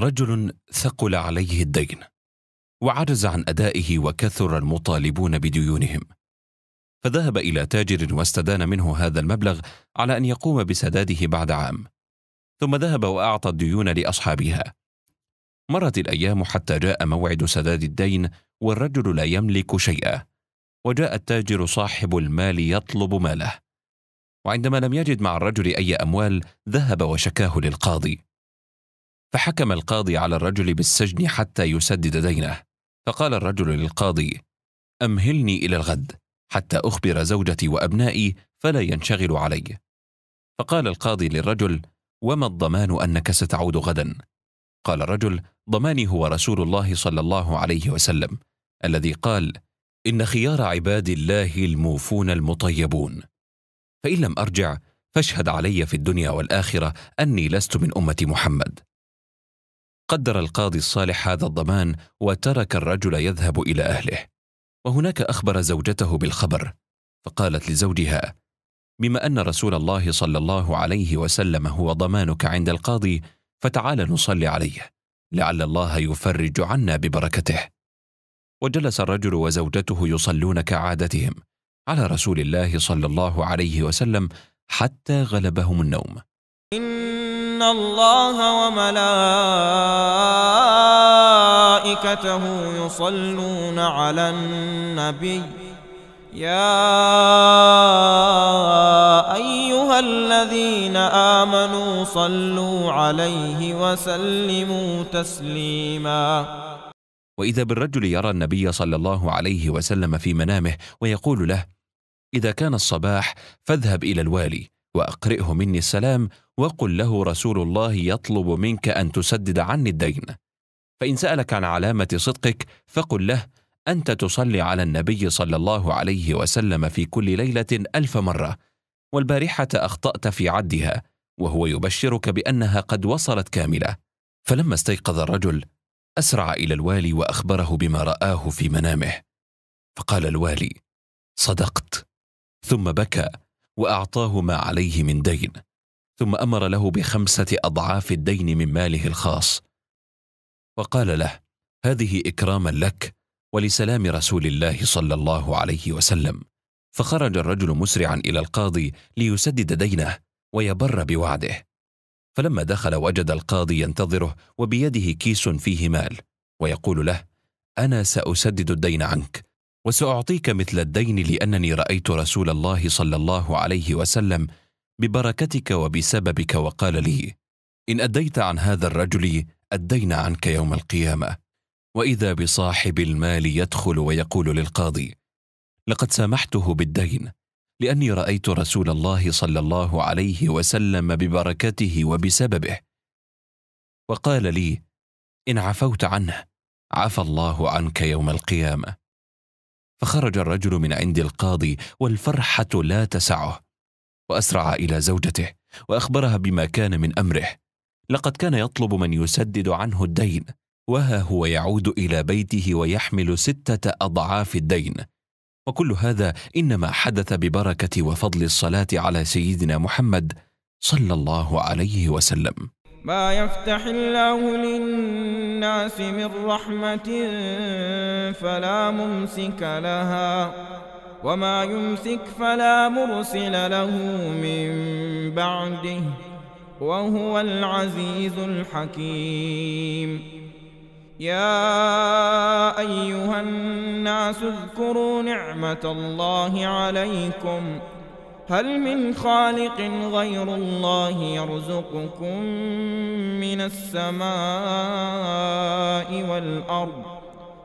رجل ثقل عليه الدين وعجز عن ادائه وكثر المطالبون بديونهم فذهب الى تاجر واستدان منه هذا المبلغ على ان يقوم بسداده بعد عام ثم ذهب واعطى الديون لاصحابها مرت الايام حتى جاء موعد سداد الدين والرجل لا يملك شيئا وجاء التاجر صاحب المال يطلب ماله وعندما لم يجد مع الرجل اي اموال ذهب وشكاه للقاضي فحكم القاضي على الرجل بالسجن حتى يسدد دينه فقال الرجل للقاضي امهلني الى الغد حتى اخبر زوجتي وابنائي فلا ينشغلوا علي فقال القاضي للرجل وما الضمان انك ستعود غدا قال الرجل ضماني هو رسول الله صلى الله عليه وسلم الذي قال ان خيار عباد الله الموفون المطيبون فان لم ارجع فاشهد علي في الدنيا والاخره اني لست من امه محمد قدر القاضي الصالح هذا الضمان وترك الرجل يذهب الى اهله وهناك اخبر زوجته بالخبر فقالت لزوجها بما ان رسول الله صلى الله عليه وسلم هو ضمانك عند القاضي فتعال نصلي عليه لعل الله يفرج عنا ببركته وجلس الرجل وزوجته يصلون كعادتهم على رسول الله صلى الله عليه وسلم حتى غلبهم النوم إن الله وملائكته يصلون على النبي يا أيها الذين آمنوا صلوا عليه وسلموا تسليما وإذا بالرجل يرى النبي صلى الله عليه وسلم في منامه ويقول له إذا كان الصباح فاذهب إلى الوالي وأقرئه مني السلام وقل له رسول الله يطلب منك ان تسدد عني الدين فان سالك عن علامه صدقك فقل له انت تصلي على النبي صلى الله عليه وسلم في كل ليله الف مره والبارحه اخطات في عدها وهو يبشرك بانها قد وصلت كامله فلما استيقظ الرجل اسرع الى الوالي واخبره بما راه في منامه فقال الوالي صدقت ثم بكى واعطاه ما عليه من دين ثم امر له بخمسه اضعاف الدين من ماله الخاص وقال له هذه اكراما لك ولسلام رسول الله صلى الله عليه وسلم فخرج الرجل مسرعا الى القاضي ليسدد دينه ويبر بوعده فلما دخل وجد القاضي ينتظره وبيده كيس فيه مال ويقول له انا ساسدد الدين عنك وساعطيك مثل الدين لانني رايت رسول الله صلى الله عليه وسلم ببركتك وبسببك وقال لي إن أديت عن هذا الرجل أدينا عنك يوم القيامة وإذا بصاحب المال يدخل ويقول للقاضي لقد سامحته بالدين لأني رأيت رسول الله صلى الله عليه وسلم ببركته وبسببه وقال لي إن عفوت عنه عفى الله عنك يوم القيامة فخرج الرجل من عند القاضي والفرحة لا تسعه وأسرع إلى زوجته وأخبرها بما كان من أمره لقد كان يطلب من يسدد عنه الدين وها هو يعود إلى بيته ويحمل ستة أضعاف الدين وكل هذا إنما حدث ببركة وفضل الصلاة على سيدنا محمد صلى الله عليه وسلم ما يفتح الله للناس من رحمة فلا ممسك لها وما يمسك فلا مرسل له من بعده وهو العزيز الحكيم يا ايها الناس اذكروا نعمه الله عليكم هل من خالق غير الله يرزقكم من السماء والارض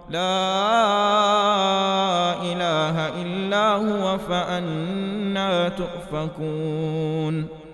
لا إله إلا هو فأنا تؤفكون